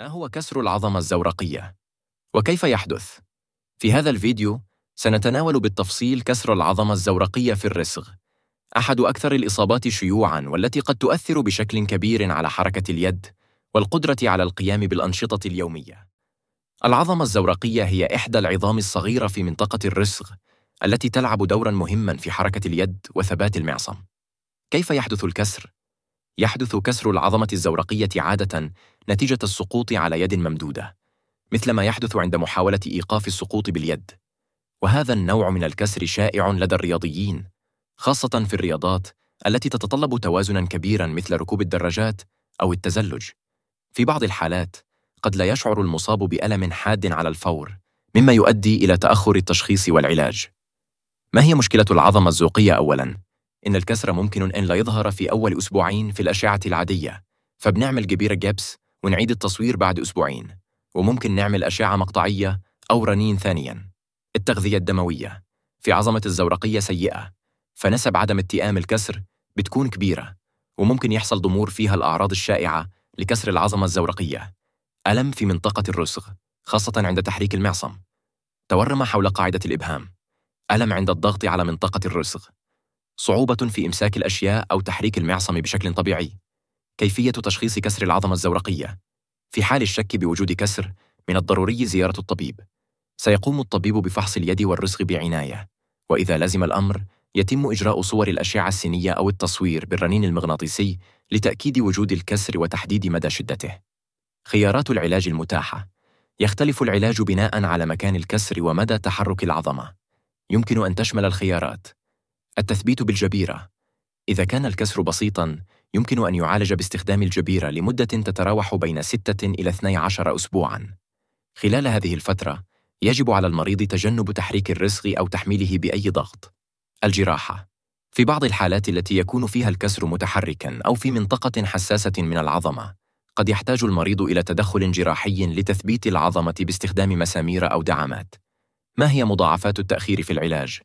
ما هو كسر العظمة الزورقية؟ وكيف يحدث؟ في هذا الفيديو سنتناول بالتفصيل كسر العظمة الزورقية في الرسغ أحد أكثر الإصابات شيوعاً والتي قد تؤثر بشكل كبير على حركة اليد والقدرة على القيام بالأنشطة اليومية العظمة الزورقية هي إحدى العظام الصغيرة في منطقة الرسغ التي تلعب دوراً مهماً في حركة اليد وثبات المعصم كيف يحدث الكسر؟ يحدث كسر العظمة الزورقية عادة نتيجة السقوط على يد ممدودة، مثل ما يحدث عند محاولة إيقاف السقوط باليد. وهذا النوع من الكسر شائع لدى الرياضيين، خاصة في الرياضات التي تتطلب توازنا كبيرا مثل ركوب الدراجات أو التزلج. في بعض الحالات، قد لا يشعر المصاب بألم حاد على الفور، مما يؤدي إلى تأخر التشخيص والعلاج. ما هي مشكلة العظمة الزوقية أولاً؟ إن الكسر ممكن أن لا يظهر في أول أسبوعين في الأشعة العادية فبنعمل جبيرة جابس ونعيد التصوير بعد أسبوعين وممكن نعمل أشعة مقطعية أو رنين ثانيا التغذية الدموية في عظمة الزورقية سيئة فنسب عدم اتئام الكسر بتكون كبيرة وممكن يحصل ضمور فيها الأعراض الشائعة لكسر العظمة الزورقية ألم في منطقة الرسغ خاصة عند تحريك المعصم تورم حول قاعدة الإبهام ألم عند الضغط على منطقة الرسغ صعوبة في إمساك الأشياء أو تحريك المعصم بشكل طبيعي. كيفية تشخيص كسر العظمة الزورقية. في حال الشك بوجود كسر، من الضروري زيارة الطبيب. سيقوم الطبيب بفحص اليد والرسغ بعناية، وإذا لزم الأمر، يتم إجراء صور الأشعة السينية أو التصوير بالرنين المغناطيسي لتأكيد وجود الكسر وتحديد مدى شدته. خيارات العلاج المتاحة يختلف العلاج بناء على مكان الكسر ومدى تحرك العظمة. يمكن أن تشمل الخيارات التثبيت بالجبيرة إذا كان الكسر بسيطاً، يمكن أن يعالج باستخدام الجبيرة لمدة تتراوح بين 6 إلى 12 أسبوعاً. خلال هذه الفترة، يجب على المريض تجنب تحريك الرسغ أو تحميله بأي ضغط. الجراحة في بعض الحالات التي يكون فيها الكسر متحركاً أو في منطقة حساسة من العظمة، قد يحتاج المريض إلى تدخل جراحي لتثبيت العظمة باستخدام مسامير أو دعامات. ما هي مضاعفات التأخير في العلاج؟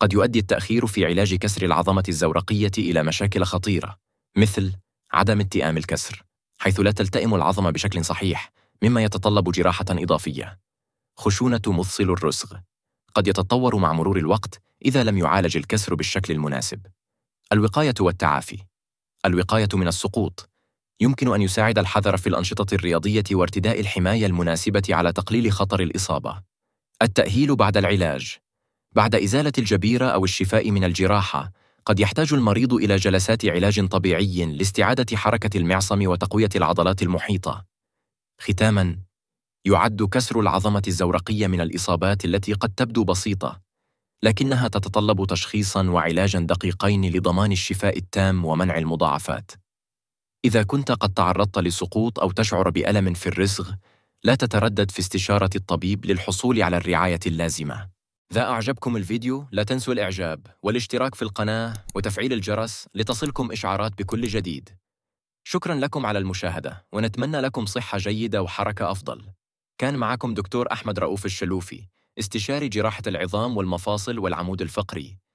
قد يؤدي التأخير في علاج كسر العظمة الزورقية إلى مشاكل خطيرة مثل عدم التئام الكسر حيث لا تلتئم العظمة بشكل صحيح مما يتطلب جراحة إضافية خشونة مفصل الرسغ قد يتطور مع مرور الوقت إذا لم يعالج الكسر بالشكل المناسب الوقاية والتعافي الوقاية من السقوط يمكن أن يساعد الحذر في الأنشطة الرياضية وارتداء الحماية المناسبة على تقليل خطر الإصابة التأهيل بعد العلاج بعد إزالة الجبيرة أو الشفاء من الجراحة، قد يحتاج المريض إلى جلسات علاج طبيعي لاستعادة حركة المعصم وتقوية العضلات المحيطة. ختاماً، يعد كسر العظمة الزورقية من الإصابات التي قد تبدو بسيطة، لكنها تتطلب تشخيصاً وعلاجاً دقيقين لضمان الشفاء التام ومنع المضاعفات. إذا كنت قد تعرضت لسقوط أو تشعر بألم في الرسغ، لا تتردد في استشارة الطبيب للحصول على الرعاية اللازمة. إذا أعجبكم الفيديو لا تنسوا الإعجاب والاشتراك في القناة وتفعيل الجرس لتصلكم إشعارات بكل جديد شكرا لكم على المشاهدة ونتمنى لكم صحة جيدة وحركة أفضل كان معكم دكتور أحمد رؤوف الشلوفي استشاري جراحة العظام والمفاصل والعمود الفقري